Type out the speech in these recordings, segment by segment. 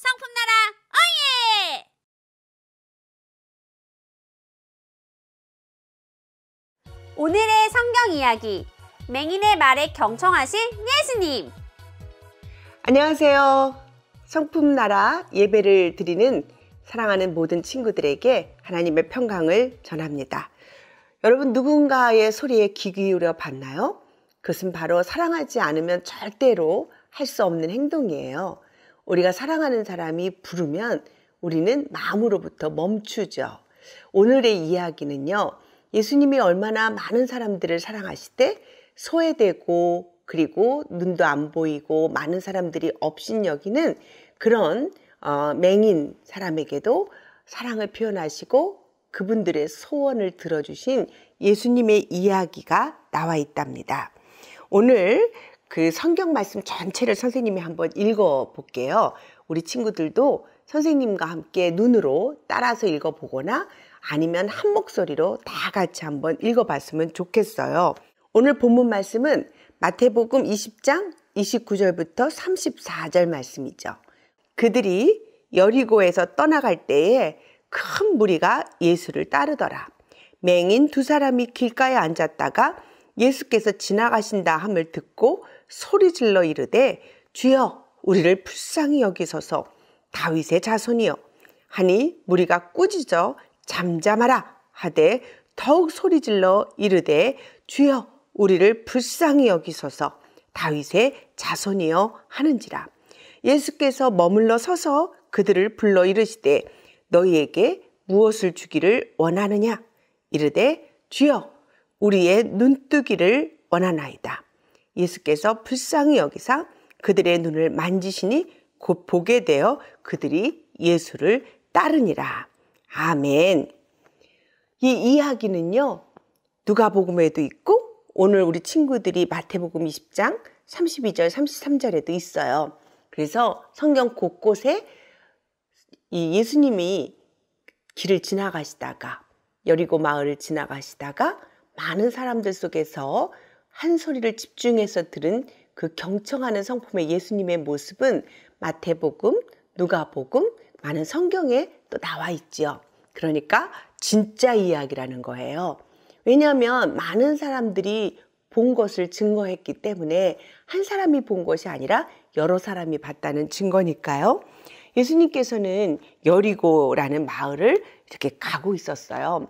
성품나라 어예! 오늘의 성경 이야기 맹인의 말에 경청하신 예수님 안녕하세요. 성품나라 예배를 드리는 사랑하는 모든 친구들에게 하나님의 평강을 전합니다. 여러분 누군가의 소리에 귀 기울여 봤나요? 그것은 바로 사랑하지 않으면 절대로 할 수 없는 행동이에요. 우리가 사랑하는 사람이 부르면 우리는 마음으로부터 멈추죠. 오늘의 이야기는요. 예수님이 얼마나 많은 사람들을 사랑하실 때 소외되고 그리고 눈도 안 보이고 많은 사람들이 업신여기는 그런 어, 맹인 사람에게도 사랑을 표현하시고 그분들의 소원을 들어주신 예수님의 이야기가 나와 있답니다. 오늘 그 성경 말씀 전체를 선생님이 한번 읽어 볼게요. 우리 친구들도 선생님과 함께 눈으로 따라서 읽어 보거나 아니면 한 목소리로 다 같이 한번 읽어 봤으면 좋겠어요. 오늘 본문 말씀은 마태복음 20장 29절부터 34절 말씀이죠. 그들이 여리고에서 떠나갈 때에 큰 무리가 예수를 따르더라. 맹인 두 사람이 길가에 앉았다가 예수께서 지나가신다 함을 듣고 소리질러 이르되 주여 우리를 불쌍히 여기소서 다윗의 자손이여 하니 무리가 꾸짖어 잠잠하라 하되 더욱 소리질러 이르되 주여 우리를 불쌍히 여기소서 다윗의 자손이여 하는지라 예수께서 머물러 서서 그들을 불러 이르시되 너희에게 무엇을 주기를 원하느냐 이르되 주여 우리의 눈뜨기를 원하나이다 예수께서 불쌍히 여기사 그들의 눈을 만지시니 곧 보게 되어 그들이 예수를 따르니라. 아멘. 이 이야기는요. 누가복음에도 있고 오늘 우리 친구들이 마태복음 20장 32절 33절에도 있어요. 그래서 성경 곳곳에 이 예수님이 길을 지나가시다가 여리고 마을을 지나가시다가 많은 사람들 속에서 한 소리를 집중해서 들은 그 경청하는 성품의 예수님의 모습은 마태복음, 누가복음, 많은 성경에 또 나와 있지요. 그러니까 진짜 이야기라는 거예요. 왜냐하면 많은 사람들이 본 것을 증거했기 때문에 한 사람이 본 것이 아니라 여러 사람이 봤다는 증거니까요. 예수님께서는 여리고라는 마을을 이렇게 가고 있었어요.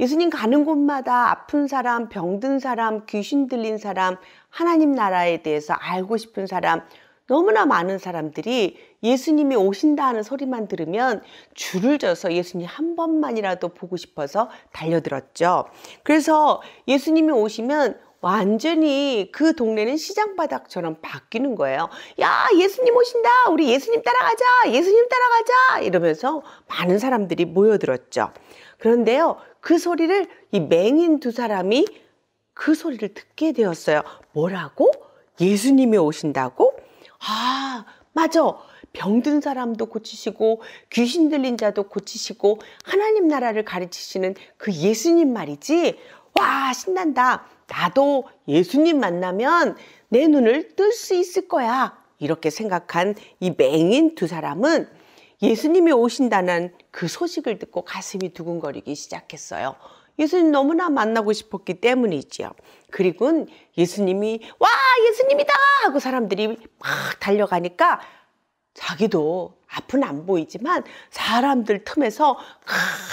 예수님 가는 곳마다 아픈 사람, 병든 사람, 귀신 들린 사람, 하나님 나라에 대해서 알고 싶은 사람, 너무나 많은 사람들이 예수님이 오신다 는 소리만 들으면 줄을 져서 예수님 한 번만이라도 보고 싶어서 달려들었죠. 그래서 예수님이 오시면 완전히 그 동네는 시장바닥처럼 바뀌는 거예요. 야, 예수님 오신다! 우리 예수님 따라가자! 예수님 따라가자! 이러면서 많은 사람들이 모여들었죠. 그런데요, 그 소리를 이 맹인 두 사람이 그 소리를 듣게 되었어요. 뭐라고? 예수님이 오신다고? 아, 맞아. 병든 사람도 고치시고 귀신 들린 자도 고치시고 하나님 나라를 가르치시는 그 예수님 말이지. 와, 신난다. 나도 예수님 만나면 내 눈을 뜰 수 있을 거야. 이렇게 생각한 이 맹인 두 사람은 예수님이 오신다는 그 소식을 듣고 가슴이 두근거리기 시작했어요. 예수님 너무나 만나고 싶었기 때문이지요. 그리고 예수님이 와 예수님이다 하고 사람들이 막 달려가니까 자기도 앞은 안 보이지만 사람들 틈에서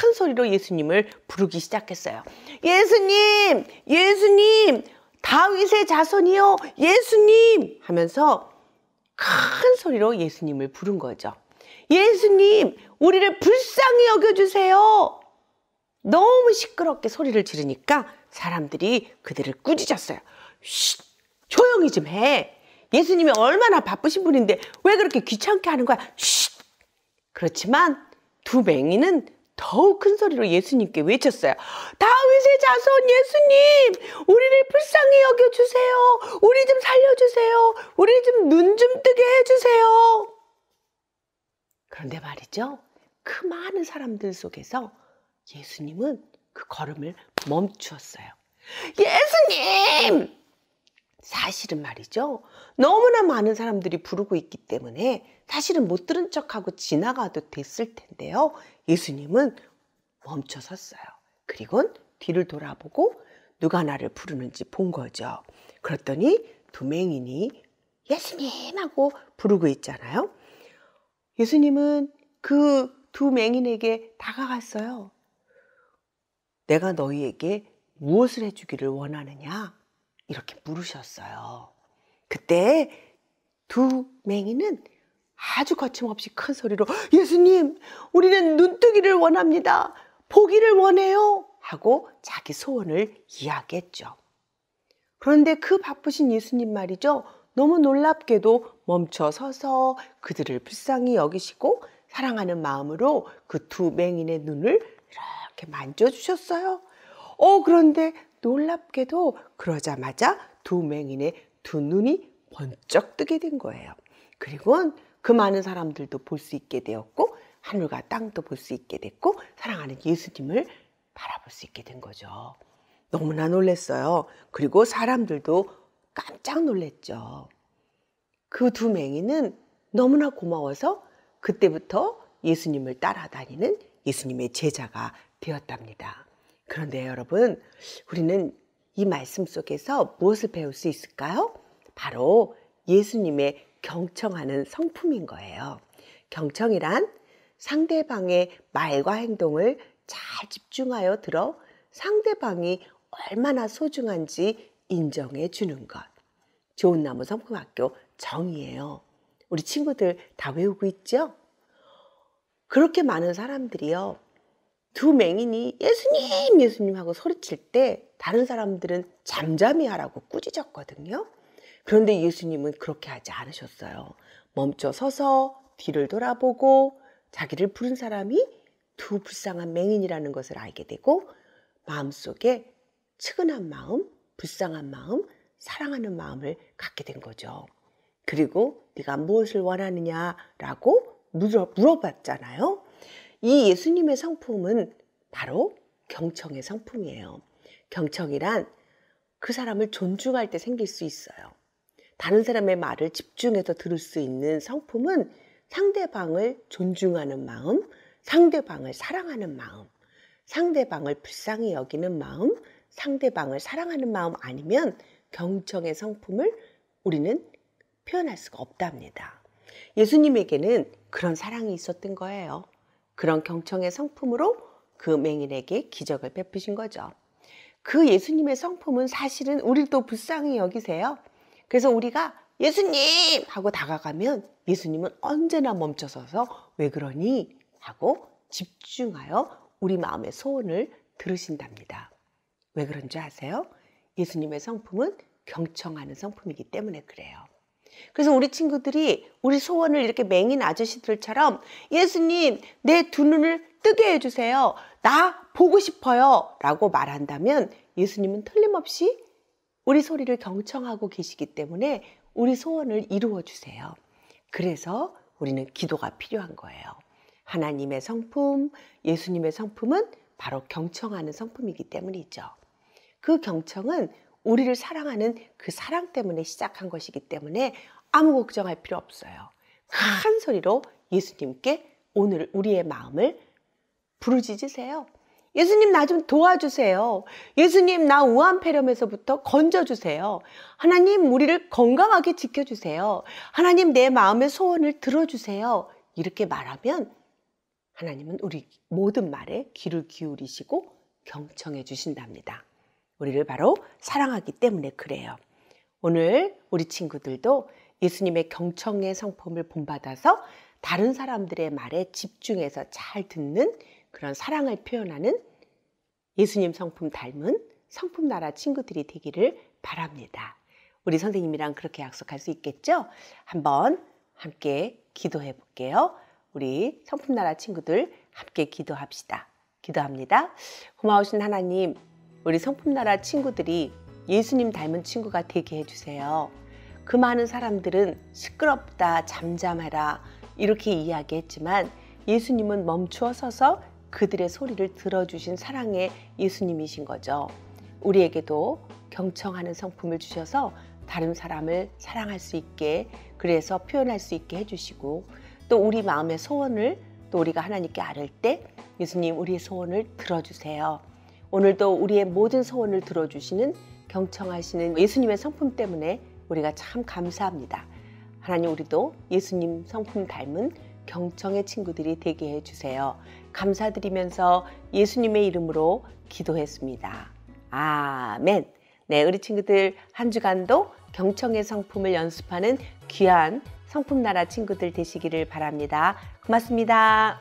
큰 소리로 예수님을 부르기 시작했어요. 예수님, 예수님, 다윗의 자손이요, 예수님 하면서 큰 소리로 예수님을 부른 거죠. 예수님, 우리를 불쌍히 여겨주세요. 너무 시끄럽게 소리를 지르니까 사람들이 그들을 꾸짖었어요. 쉿! 조용히 좀 해. 예수님이 얼마나 바쁘신 분인데 왜 그렇게 귀찮게 하는 거야? 쉿! 그렇지만 두 맹이는 더욱 큰 소리로 예수님께 외쳤어요. 다윗의 자손 예수님, 우리를 불쌍히 여겨주세요. 우리 좀 살려주세요. 우리 좀 눈 좀 뜨게 해주세요. 그런데 말이죠. 그 많은 사람들 속에서 예수님은 그 걸음을 멈추었어요. 예수님! 사실은 말이죠. 너무나 많은 사람들이 부르고 있기 때문에 사실은 못 들은 척하고 지나가도 됐을 텐데요. 예수님은 멈춰 섰어요. 그리곤 뒤를 돌아보고 누가 나를 부르는지 본 거죠. 그랬더니 두맹인이 예수님 하고 부르고 있잖아요. 예수님은 그 두 맹인에게 다가갔어요. 내가 너희에게 무엇을 해주기를 원하느냐? 이렇게 물으셨어요. 그때 두 맹인은 아주 거침없이 큰 소리로 예수님, 우리는 눈뜨기를 원합니다. 보기를 원해요. 하고 자기 소원을 이야기했죠. 그런데 그 바쁘신 예수님 말이죠. 너무 놀랍게도 멈춰 서서 그들을 불쌍히 여기시고 사랑하는 마음으로 그 두 맹인의 눈을 이렇게 만져주셨어요. 어, 그런데 놀랍게도 그러자마자 두 맹인의 두 눈이 번쩍 뜨게 된 거예요. 그리고 그 많은 사람들도 볼 수 있게 되었고, 하늘과 땅도 볼 수 있게 됐고, 사랑하는 예수님을 바라볼 수 있게 된 거죠. 너무나 놀랐어요. 그리고 사람들도 깜짝 놀랐죠. 그 두 맹이는 너무나 고마워서 그때부터 예수님을 따라다니는 예수님의 제자가 되었답니다. 그런데 여러분, 우리는 이 말씀 속에서 무엇을 배울 수 있을까요? 바로 예수님의 경청하는 성품인 거예요. 경청이란 상대방의 말과 행동을 잘 집중하여 들어 상대방이 얼마나 소중한지 인정해 주는 것. 좋은 나무 성공학교 정이에요. 우리 친구들 다 외우고 있죠? 그렇게 많은 사람들이요. 두 맹인이 예수님, 예수님 하고 소리칠 때 다른 사람들은 잠잠히 하라고 꾸짖었거든요. 그런데 예수님은 그렇게 하지 않으셨어요. 멈춰 서서 뒤를 돌아보고 자기를 부른 사람이 두 불쌍한 맹인이라는 것을 알게 되고 마음속에 측은한 마음, 불쌍한 마음, 사랑하는 마음을 갖게 된 거죠. 그리고 네가 무엇을 원하느냐라고 물어, 물어봤잖아요. 이 예수님의 성품은 바로 경청의 성품이에요. 경청이란 그 사람을 존중할 때 생길 수 있어요. 다른 사람의 말을 집중해서 들을 수 있는 성품은 상대방을 존중하는 마음, 상대방을 사랑하는 마음, 상대방을 불쌍히 여기는 마음, 상대방을 사랑하는 마음 아니면 경청의 성품을 우리는 표현할 수가 없답니다. 예수님에게는 그런 사랑이 있었던 거예요. 그런 경청의 성품으로 그 맹인에게 기적을 베푸신 거죠. 그 예수님의 성품은 사실은 우리도 불쌍히 여기세요. 그래서 우리가 예수님! 하고 다가가면 예수님은 언제나 멈춰서서 왜 그러니? 하고 집중하여 우리 마음의 소원을 들으신답니다. 왜 그런지 아세요? 예수님의 성품은 경청하는 성품이기 때문에 그래요. 그래서 우리 친구들이 우리 소원을 이렇게 맹인 아저씨들처럼 예수님 내 두 눈을 뜨게 해주세요. 나 보고 싶어요. 라고 말한다면 예수님은 틀림없이 우리 소리를 경청하고 계시기 때문에 우리 소원을 이루어 주세요. 그래서 우리는 기도가 필요한 거예요. 하나님의 성품, 예수님의 성품은 바로 경청하는 성품이기 때문이죠. 그 경청은 우리를 사랑하는 그 사랑 때문에 시작한 것이기 때문에 아무 걱정할 필요 없어요. 큰 소리로 예수님께 오늘 우리의 마음을 부르짖으세요. 예수님 나 좀 도와주세요. 예수님 나 우한 폐렴에서부터 건져주세요. 하나님 우리를 건강하게 지켜주세요. 하나님 내 마음의 소원을 들어주세요. 이렇게 말하면 하나님은 우리 모든 말에 귀를 기울이시고 경청해 주신답니다. 우리를 바로 사랑하기 때문에 그래요. 오늘 우리 친구들도 예수님의 경청의 성품을 본받아서 다른 사람들의 말에 집중해서 잘 듣는 그런 사랑을 표현하는 예수님 성품 닮은 성품 나라 친구들이 되기를 바랍니다. 우리 선생님이랑 그렇게 약속할 수 있겠죠? 한번 함께 기도해 볼게요. 우리 성품 나라 친구들 함께 기도합시다. 기도합니다. 고마우신 하나님, 우리 성품나라 친구들이 예수님 닮은 친구가 되게 해주세요. 그 많은 사람들은 시끄럽다, 잠잠해라, 이렇게 이야기했지만 예수님은 멈추어 서서 그들의 소리를 들어주신 사랑의 예수님이신 거죠. 우리에게도 경청하는 성품을 주셔서 다른 사람을 사랑할 수 있게 그래서 표현할 수 있게 해주시고 또 우리 마음의 소원을 또 우리가 하나님께 아를 때 예수님 우리의 소원을 들어주세요. 오늘도 우리의 모든 소원을 들어주시는 경청하시는 예수님의 성품 때문에 우리가 참 감사합니다. 하나님 우리도 예수님 성품 닮은 경청의 친구들이 되게 해주세요. 감사드리면서 예수님의 이름으로 기도했습니다. 아멘. 네, 우리 친구들 한 주간도 경청의 성품을 연습하는 귀한 성품나라 친구들 되시기를 바랍니다. 고맙습니다.